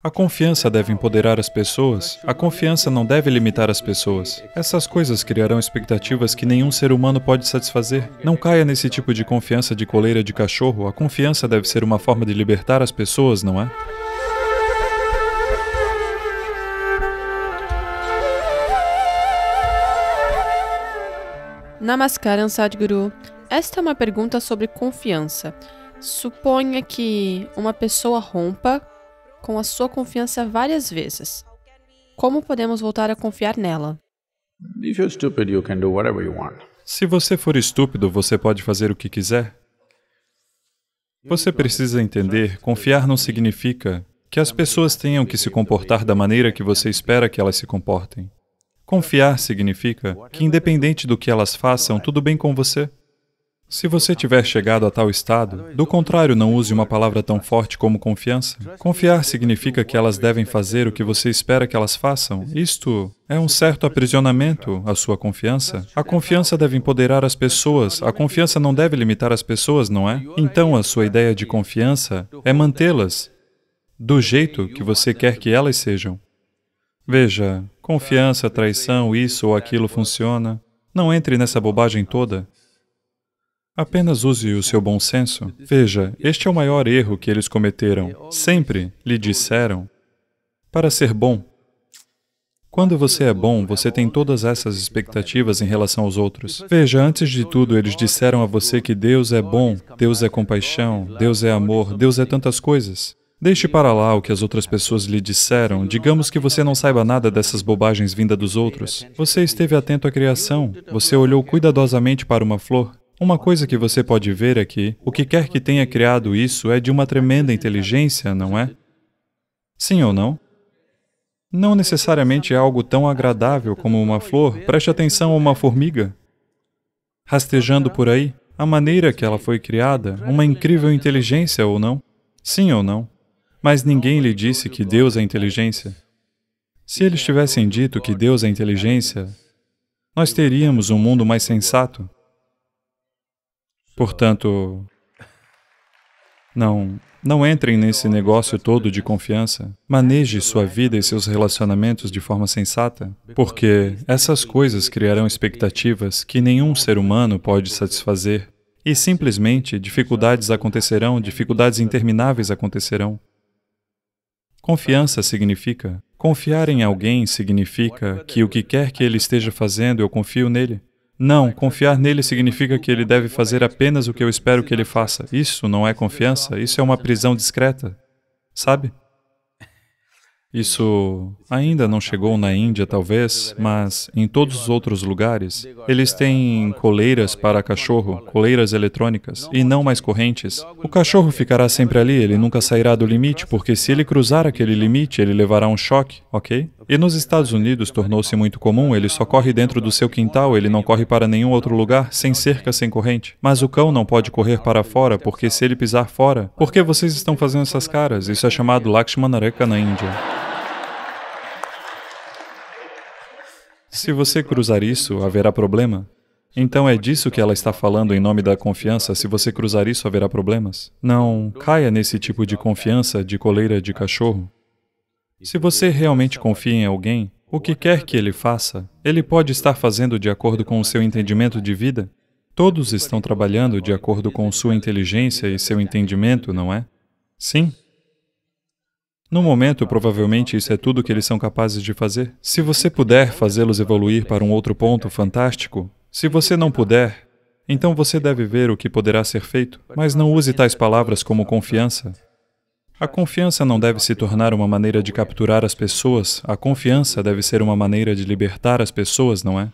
A confiança deve empoderar as pessoas, a confiança não deve limitar as pessoas. Essas coisas criarão expectativas que nenhum ser humano pode satisfazer. Não caia nesse tipo de confiança de coleira de cachorro, a confiança deve ser uma forma de libertar as pessoas, não é? Namaskaram Sadhguru. Esta é uma pergunta sobre confiança. Suponha que uma pessoa rompa com a sua confiança várias vezes. Como podemos voltar a confiar nela? Se você for estúpido, você pode fazer o que quiser. Você precisa entender, confiar não significa que as pessoas tenham que se comportar da maneira que você espera que elas se comportem. Confiar significa que, independente do que elas façam, tudo bem com você. Se você tiver chegado a tal estado, do contrário, não use uma palavra tão forte como confiança. Confiar significa que elas devem fazer o que você espera que elas façam. Isto é um certo aprisionamento à sua confiança. A confiança deve empoderar as pessoas, a confiança não deve limitar as pessoas, não é? Então, a sua ideia de confiança é mantê-las do jeito que você quer que elas sejam. Veja, confiança, traição, isso ou aquilo funciona. Não entre nessa bobagem toda. Apenas use o seu bom senso. Veja, este é o maior erro que eles cometeram. Sempre lhe disseram para ser bom. Quando você é bom, você tem todas essas expectativas em relação aos outros. Veja, antes de tudo, eles disseram a você que Deus é bom, Deus é compaixão, Deus é amor, Deus é tantas coisas. Deixe para lá o que as outras pessoas lhe disseram. Digamos que você não saiba nada dessas bobagens vindas dos outros. Você esteve atento à criação. Você olhou cuidadosamente para uma flor. Uma coisa que você pode ver aqui, é o que quer que tenha criado isso é de uma tremenda inteligência, não é? Sim ou não? Não necessariamente é algo tão agradável como uma flor. Preste atenção a uma formiga rastejando por aí. A maneira que ela foi criada, uma incrível inteligência ou não? Sim ou não? Mas ninguém lhe disse que Deus é inteligência. Se eles tivessem dito que Deus é inteligência, nós teríamos um mundo mais sensato. Portanto, não, não entrem nesse negócio todo de confiança. Maneje sua vida e seus relacionamentos de forma sensata, porque essas coisas criarão expectativas que nenhum ser humano pode satisfazer. E simplesmente dificuldades acontecerão, dificuldades intermináveis acontecerão. Confiança significa. Confiar em alguém significa que o que quer que ele esteja fazendo, eu confio nele. Não, confiar nele significa que ele deve fazer apenas o que eu espero que ele faça. Isso não é confiança, isso é uma prisão discreta. Sabe? Isso ainda não chegou na Índia, talvez, mas em todos os outros lugares, eles têm coleiras para cachorro, coleiras eletrônicas, e não mais correntes. O cachorro ficará sempre ali, ele nunca sairá do limite, porque se ele cruzar aquele limite, ele levará um choque, ok? E nos Estados Unidos tornou-se muito comum, ele só corre dentro do seu quintal, ele não corre para nenhum outro lugar, sem cerca, sem corrente. Mas o cão não pode correr para fora, porque se ele pisar fora, por que vocês estão fazendo essas caras? Isso é chamado Lakshmanareka na Índia. Se você cruzar isso, haverá problema. Então é disso que ela está falando em nome da confiança. Se você cruzar isso, haverá problemas. Não caia nesse tipo de confiança de coleira de cachorro. Se você realmente confia em alguém, o que quer que ele faça, ele pode estar fazendo de acordo com o seu entendimento de vida. Todos estão trabalhando de acordo com sua inteligência e seu entendimento, não é? Sim. No momento, provavelmente isso é tudo que eles são capazes de fazer. Se você puder fazê-los evoluir para um outro ponto, fantástico. Se você não puder, então você deve ver o que poderá ser feito, mas não use tais palavras como confiança. A confiança não deve se tornar uma maneira de capturar as pessoas, a confiança deve ser uma maneira de libertar as pessoas, não é?